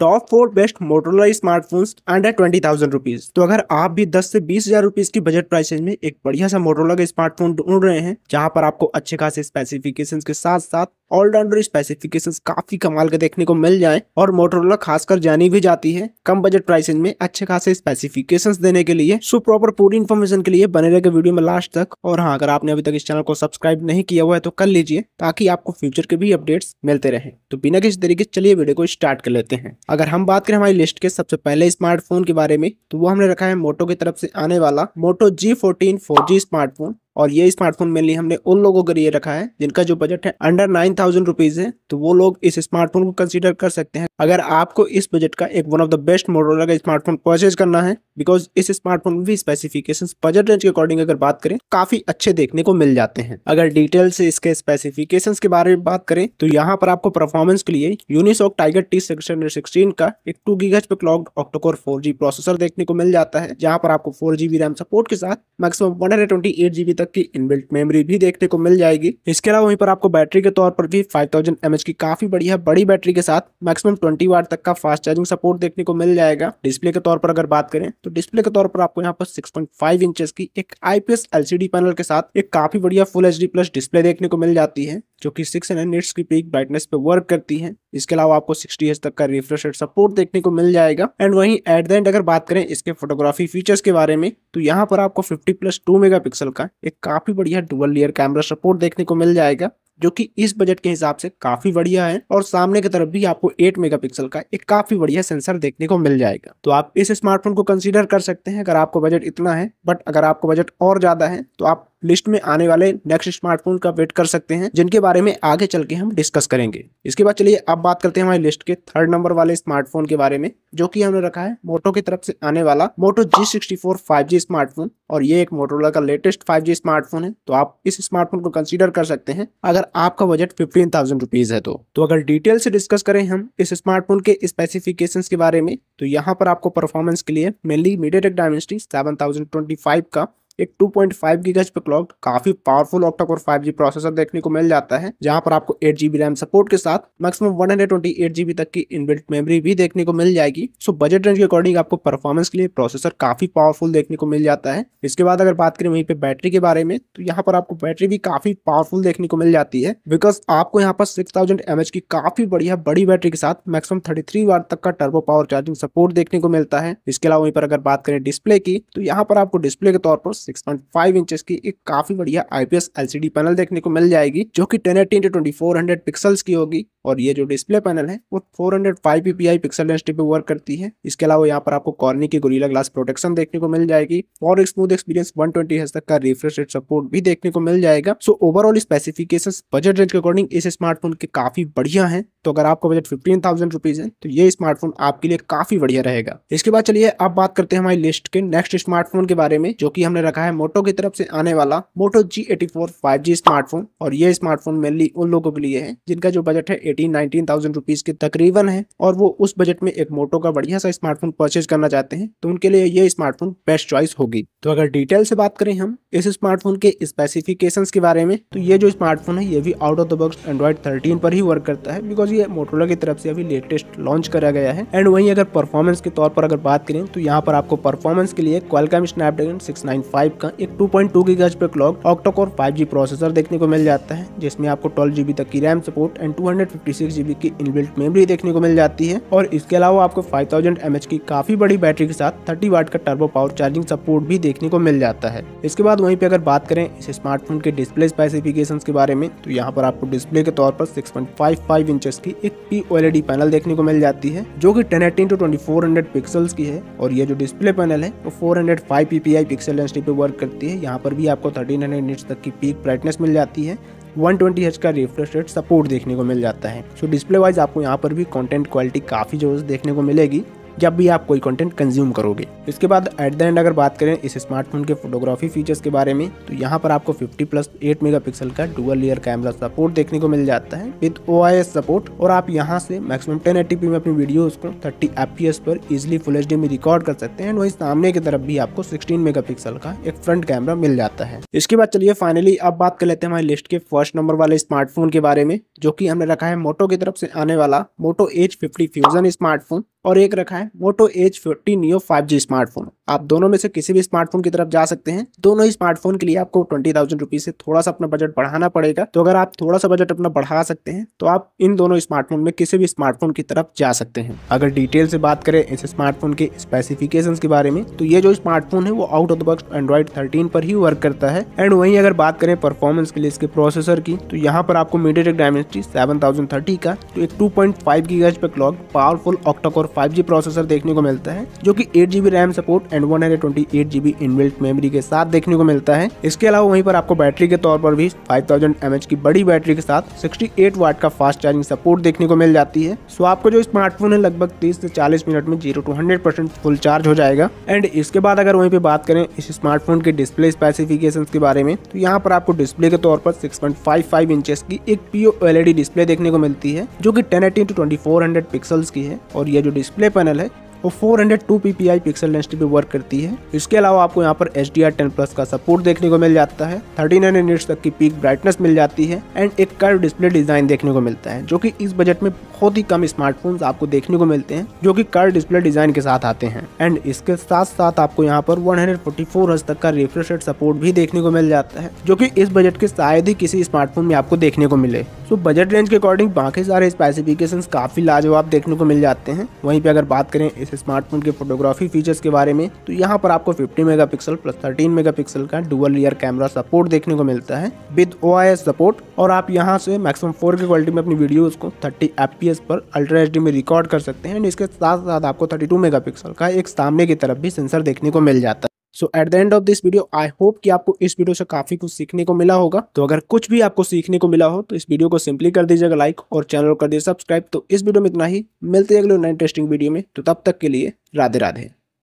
top four best Motorola smartphones under twenty thousand rupees तो अगर आप भी दस से बीस हजार रुपीज की बजट प्राइस में एक बढ़िया सा मोटरला का स्मार्टफोन ढूंढ रहे हैं जहां पर आपको अच्छे खासे स्पेसिफिकेशंस के साथ साथ ऑलराउंडर स्पेसिफिकेशन काफी कमाल के देखने को मिल जाए और मोटरोला खासकर जानी भी जाती है कम बजट प्राइसेज में अच्छे खासे स्पेसिफिकेशन देने के लिए सो प्रॉपर पूरी इन्फॉर्मेशन के लिए बने रहेगा वीडियो में लास्ट तक और हाँ अगर आपने अभी तक इस चैनल को सब्सक्राइब नहीं किया हुआ है तो कर लीजिए ताकि आपको फ्यूचर के भी अपडेट्स मिलते रहे तो बिना किसी तरीके चलिए वीडियो को स्टार्ट कर लेते हैं अगर हम बात करें हमारी लिस्ट के सबसे पहले स्मार्टफोन के बारे में तो वो हमने रखा है मोटो की तरफ से आने वाला Moto G fourteen four G smartphone और ये स्मार्टफोन मेनली हमने उन लोगों के लिए रखा है जिनका जो बजट है अंडर नाइन थाउजेंड रुपीज है तो वो लोग इस स्मार्टफोन को कंसिडर कर सकते हैं अगर आपको इस बजट का एक one of the best model का स्मार्टफोन परचेज करना है बिकॉज इस स्मार्टफोन में भी स्पेसिफिकेशन बजट रेंज के अकॉर्डिंग अगर बात करें काफी अच्छे देखने को मिल जाते हैं अगर डिटेल से इसके स्पेसिफिकेशन के बारे में बात करें तो यहाँ पर आपको परफॉर्मेंस के लिए यूनिसॉक टाइगर टी सिक्स का एक टू गीघ पे क्लॉक ऑक्टोकोर फोर प्रोसेसर देखने को मिल जाता है जहाँ पर आपको फोर रैम सपोर्ट के साथ मैक्सिमम वन जीबी तक तक की इनबिल्ट मेमोरी भी देखने को मिल जाएगी इसके अलावा वहीं पर आपको बैटरी के तौर पर भी 5000 थाउजेंड की काफी बढ़िया बड़ी बैटरी के साथ मैक्सिमम 20 वाट तक का फास्ट चार्जिंग सपोर्ट देखने को मिल जाएगा डिस्प्ले के तौर पर अगर बात करें तो डिस्प्ले के तौर पर आपको यहाँ पर सिक्स पॉइंट की एक आईपीएस एलसीडी पैनल के साथ एक काफी बढ़िया फुल एच प्लस डिस्प्ले देखने को मिल जाती है जो कि सिक्स एंड एट्स की पीक ब्राइटनेस पे वर्क करती है इसके अलावा आपको 60 हर्ट्ज तक का रिफ्रेश रेट सपोर्ट देखने को मिल जाएगा एंड वहीं एट द एंड अगर बात करें इसके फोटोग्राफी फीचर्स के बारे में तो यहाँ पर आपको 50 प्लस 2 मेगापिक्सल का एक काफी बढ़िया डुबल लेयर कैमरा सपोर्ट देखने को मिल जाएगा जो कि इस बजट के हिसाब से काफी बढ़िया है और सामने की तरफ भी आपको 8 मेगापिक्सल का एक काफी बढ़िया सेंसर देखने को मिल जाएगा तो आप इस स्मार्टफोन को कंसीडर कर सकते हैं अगर आपको बजट इतना है बट अगर आपको बजट और ज्यादा है तो आप लिस्ट में आने वाले नेक्स्ट स्मार्टफोन का वेट कर सकते हैं जिनके बारे में आगे चल के हम डिस्कस करेंगे इसके बाद चलिए अब बात करते हैं हमारे लिस्ट के थर्ड नंबर वाले स्मार्टफोन के बारे में जो कि हमने रखा है मोटो की तरफ से आने वाला Moto G sixty four five G smartphone और ये एक मोटोला का लेटेस्ट फाइव जी स्मार्टफोन है तो आप इस स्मार्टफोन को कंसिडर कर सकते हैं अगर आपका बजट फिफ्टीन थाउजेंड रुपीज है तो तो अगर डिटेल से डिस्कस करें हम इस स्मार्टफोन के स्पेसिफिकेशन के बारे में तो यहाँ पर आपको परफॉर्मेंस के लिए mainly MediaTek Dimensity seven thousand twenty five का एक 2.5 पॉइंट फाइव पे क्लॉक काफी powerful octa core 5G processor देखने को मिल जाता है जहां पर आपको 8GB रैम सपोर्ट के साथ मैक्सिमम 128GB तक की इनबिल्ट मेमोरी भी देखने को मिल जाएगी सो बजट रेंज के अकॉर्डिंग आपको परफॉर्मेंस के लिए प्रोसेसर काफी पावरफुल देखने को मिल जाता है इसके बाद अगर बात करें वहीं पे बैटरी के बारे में तो यहाँ पर आपको बैटरी भी काफी पावरफुल देखने को मिल जाती है बिकॉज आपको यहाँ पर सिक्स थाउजेंड की काफी बढ़िया बड़ी बैटरी के साथ मैक्सिमम थर्टी थ्री तक का टर्बो पावर चार्जिंग सपोर्ट देखने को मिलता है इसके अलावा वहीं पर अगर बात करें डिस्प्ले की तो यहाँ पर आपको डिस्प्ले के तौर पर सिक्स पॉइंट फाइव इंचेस की एक काफी बढ़िया आईपीएस एलसीडी पैनल देखने को मिल जाएगी जो कि ten eighty into twenty four hundred pixels की होगी और ये जो डिस्प्ले पैनल है वो four hundred five PPI pixel density पे वर्क करती है इसके अलावा यहाँ पर आपको कॉर्नी की गोरीला ग्लास प्रोटेक्शन देखने को मिल जाएगी और स्मूथ एक्सपीरियंस वन ट्वेंटी तक का रिफ्रेश रेट सपोर्ट भी देखने को मिल जाएगा so overall specification budget range के अकॉर्डिंग इस स्मार्टफोन के काफी बढ़िया है तो अगर आपका बजट फिफ्टीन थाउजेंड रुपीज है तो ये स्मार्टफोन आपके लिए काफी बढ़िया रहेगा इसके बाद चलिए अब बात करते हैं हमारी लिस्ट के नेक्स्ट स्मार्टफोन के बारे में जो की हमने रखा है मोटो की तरफ से आने वाला Moto G eighty four five G smartphone और ये स्मार्टफोन मेनली उन लोगों के लिए है जिनका जो बजट है एटीन नाइनटीन थाउजेंड रुपीज के तकरीबन है और वो उस बजट में एक मोटो का बढ़िया सा स्मार्टफोन परचेज करना चाहते हैं तो उनके लिए ये स्मार्टफोन बेस्ट चॉइस होगी तो अगर डिटेल से बात करें हम इस स्मार्टफोन के स्पेसिफिकेशन के बारे में तो ये जो स्मार्टफोन है ये भी out of the box Android thirteen पर ही वर्क करता है बिकॉज ये मोटोला की तरफ से अभी लेटेस्ट लॉन्च करा गया है एंड वहीं अगर परफॉर्मेंस के तौर पर अगर बात करें तो यहाँ पर आपको परफॉर्मेंस के लिए क्वालकम स्नैपड्रैगन सिक्स टाइप का एक 2.2 पॉइंट टू पर क्लॉक ऑक्टोकोर 5G प्रोसेसर देखने को मिल जाता है जिसमें आपको ट्वेल्व जीबी तक की RAM support and two hundred fifty six GB की इनबिल्ट मेमोरी देखने को मिल जाती है और इसके अलावा आपको फाइव थाउजेंड एम एच की काफी बड़ी बैटरी के साथ थर्टी वाट का टर्बो पावर चार्जिंग सपोर्ट भी देखने को मिल जाता है इसके बाद वहीं पर अगर बात करें इस स्मार्टफोन के डिस्प्ले स्पेसिफिकेशन के बारे में तो यहाँ पर आपको डिस्प्ले के तौर पर 6.55 इंचेस की एक पी ओएलईडी e पैनल देखने को मिल जाती है जो की टेन एटीन टू 2400 पिक्सल्स की है और ये जो डिस्प्ले पैनल है वो four hundred 405 ppi pixel density पे वर्क करती है यहाँ पर भी आपको थर्टीन हंड्रेड तक की पीक ब्राइटनेस मिल जाती है 120 ट्वेंटी का रिफ्रेश रेट सपोर्ट देखने को मिल जाता है सो डिस्प्ले वाइज आपको यहाँ पर भी कंटेंट क्वालिटी काफ़ी जो देखने को मिलेगी जब भी आप कोई कंटेंट कंज्यूम करोगे इसके बाद एट द एंड अगर बात करें इस स्मार्टफोन के फोटोग्राफी फीचर्स के बारे में तो यहाँ पर आपको 50 प्लस 8 मेगापिक्सल का डुअल लेयर कैमरा सपोर्ट देखने को मिल जाता है विद ओ सपोर्ट और आप यहाँ से मैक्सिमम टेन में अपनी वीडियोज को थर्टी एफ पर इजिली फुल एच में रिकॉर्ड कर सकते हैं वही सामने की तरफ भी आपको सिक्सटीन मेगा का एक फ्रंट कैमरा मिल जाता है इसके बाद चलिए फाइनली अब बात कर लेते हैं हमारी लिस्ट के फर्स्ट नंबर वाले स्मार्टफोन के बारे में जो कि हमने रखा है मोटो की तरफ से आने वाला Moto H fifty Fusion smartphone और एक रखा है Moto H fifty Neo five G smartphone आप दोनों में से किसी भी स्मार्टफोन की तरफ जा सकते हैं दोनों ही स्मार्टफोन के लिए आपको ट्वेंटी थाउजेंड रुपीज से थोड़ा सा अपना बजट बढ़ाना पड़ेगा तो अगर आप थोड़ा सा बजट अपना बढ़ा सकते हैं तो आप इन दोनों स्मार्टफोन में किसी भी स्मार्टफोन की तरफ जा सकते हैं अगर डिटेल से बात करें इस स्मार्टफोन के स्पेसिफिकेशन के बारे में तो ये जो स्मार्टफोन है वो out of the box Android thirteen पर ही वर्क करता है एंड वही अगर बात करें परफॉर्मेंस के लिए इसके प्रोसेसर की तो यहाँ पर आपको MediaTek H seven thousand thirty का तो एक टू पॉइंट फाइव की गज पे clock powerful octa core five G processor देखने को मिलता है जो कि eight GB RAM support and one hundred twenty eight GB inbuilt memory के साथ देखने को मिलता है इसके अलावा वहीं पर आपको बैटरी के तौर पर भी फाइव थाउजेंड एम एच की बड़ी बैटरी के साथ सिक्सटी एट वाट का फास्ट चार्जिंग सपोर्ट देखने को मिल जाती है सो आपको जो स्मार्टफोन है लगभग तीस से चालीस मिनट में zero to hundred percent full charge हो जाएगा एंड इसके बाद अगर वहीं पर बात करें इस स्मार्टफोन के डिस्प्ले स्पेसिफिकेशन के बारे में तो यहाँ पर आपको डिस्प्ले के तौर पर six point five five inches की एक पीओ एलईडी डिस्प्ले देखने को मिलती है जो कि 1080 एटी टू 2400 पिक्सल्स की है और ये जो डिस्प्ले पैनल है वो 402 आई पिक्सल डेंसिटी पर वर्क करती है इसके अलावा आपको यहाँ पर H D R ten plus का सपोर्ट देखने को मिल जाता है 39 नाइन यूनिट्स तक की पीक ब्राइटनेस मिल जाती है एंड एक कर्व डिस्प्ले डिजाइन देखने को मिलता है जो कि इस बजट में बहुत ही कम स्मार्टफोन्स आपको देखने को मिलते हैं जो कि कर्व डिस्प्ले डिजाइन के साथ आते हैं एंड इसके साथ साथ आपको यहाँ पर वन हंड्रेड तक का रिफ्रेश सपोर्ट भी देखने को मिल जाता है जो की इस बजट के शायद ही किसी स्मार्टफोन में आपको देखने को मिले सो बजट रेंज के अकॉर्डिंग बाकी सारे स्पेसिफिकेशन काफ़ी लाजवाब देखने को मिल जाते हैं वहीं पर अगर बात करें इस स्मार्टफोन के फोटोग्राफी फीचर्स के बारे में तो यहाँ पर आपको fifty mega plus thirteen mega का डुअल रियर कैमरा सपोर्ट देखने को मिलता है विद ओ सपोर्ट और आप यहाँ से मैक्सिमम फोर की क्वालिटी में अपनी वीडियोज को थर्टी एफ पर अल्ट्रा एच में रिकॉर्ड कर सकते हैं इसके साथ साथ आपको थर्टी टू का एक सामने की तरफ भी सेंसर देखने को मिल जाता है so at the end of this video I hope कि आपको इस वीडियो से काफ़ी कुछ सीखने को मिला होगा तो अगर कुछ भी आपको सीखने को मिला हो तो इस वीडियो को सिंपली कर दीजिएगा लाइक और चैनल को कर दीजिए सब्सक्राइब तो इस वीडियो में इतना ही मिलते हैं अगले नए इंटरेस्टिंग वीडियो में तो तब तक के लिए राधे राधे